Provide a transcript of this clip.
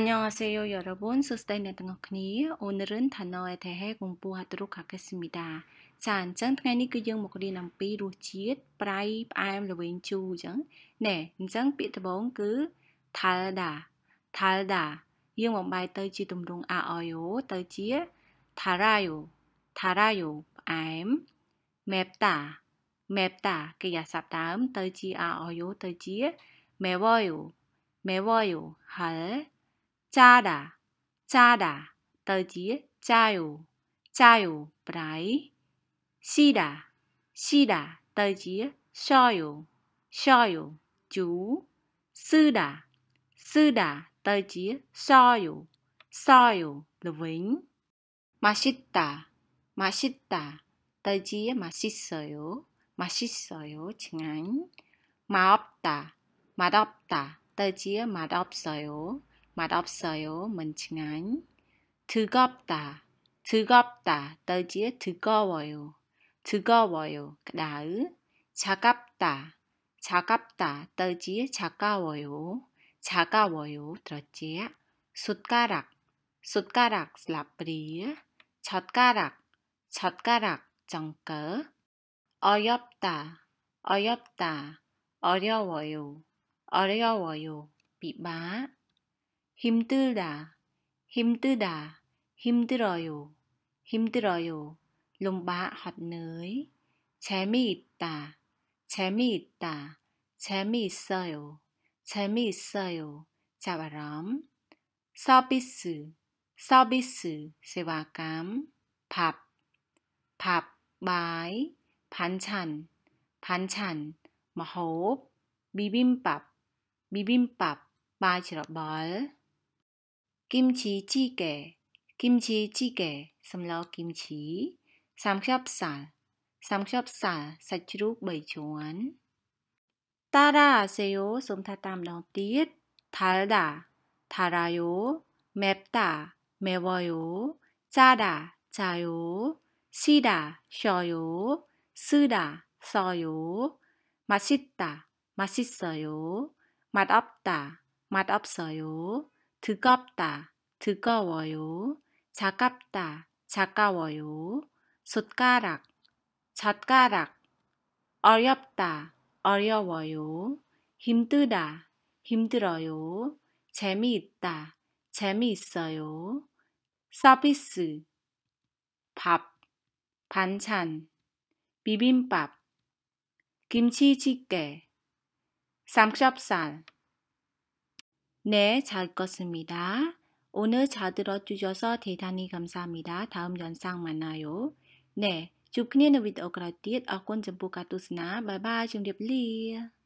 안녕하세요여러분소스타인등학니오늘은단어에대해공부하도록하겠습니다자안짱당연히그យើងមករៀនអំពីរសជាតិប្រៃផ្អែមល្វីងជូរអញ្ចឹងណែអញ្ចឹងពាក្យដំបូងគឺ thalda thalda យើងបំបែកទៅជាទម្រង់ a o yo ទៅជា tharayo tharayo ផ្អែម mepta mepta កិរិយាសព្ទដើមទៅជា a o yo ទៅជា mevoyo mevoyo ហើយ 짜다, 짜다, t 지 짜요, 짜요, 브라이. 시다, 시다, t 지뒤요 써요, 주. 쓰다, 쓰다, t 지 뒤에 써요, 써요, 루잉. 맛있다, 맛있다, t 지 맛있어요, 맛있어요, 징한. 맛없다, 맛없다, t 지 맛없어요. 맛없어요. 먼칭한 뜨겁다. 뜨겁다. 떠지에 뜨거워요. 뜨거워요. 나의 차갑다. 차갑다. 떠지에 차가워요. 차가워요. 들었지? 숟가락. 숟가락. 슬라프리 젓가락. 젓가락. 정거. 어렵다. 어렵다. 어려워요. 어려워요. 비바. 힘들 다, 힘들 다, 힘들어 요, 힘들어 요. 롬바헛너 이. 재미있 다, 재미있 다, 재미있어 요, 재미있어 요. 자바 람. 서비 스, 서비 스, 세와 감. 밥, 밥, 마 이, 반 찬, 반 찬, 마호 흡, 비빔 밥, 비빔 밥, 마지러 벌. กิมชีจีเก่กิมชีจีเก่สำหรับกิมจิสามชอบสาสามชอบสาสัจรูปใบชวนตาดาเซโยสมทาตามดองติดทาดาทารายโยแมปตาเมวายโยจาดาจายโยซีดาชอยโยสือดาซอโยมาซิตตามาซิสโยมาดอปตามาดอปโซโย 뜨겁다, 뜨거워요. 작갑다, 작가워요. 숟가락, 젓가락. 어렵다, 어려워요. 힘들다, 힘들어요. 재미있다, 재미있어요. 서비스, 밥, 반찬, 비빔밥, 김치찌개, 삼겹살. 네, 잘 껐습니다. 오늘 잘 들어주셔서 대단히 감사합니다. 다음 영상 만나요. 네, ជួបគ្នានៅវីដេអូក្រោយទៀតអរគុណចំពោះការទស្សនាបាយបាយជម្រាបលា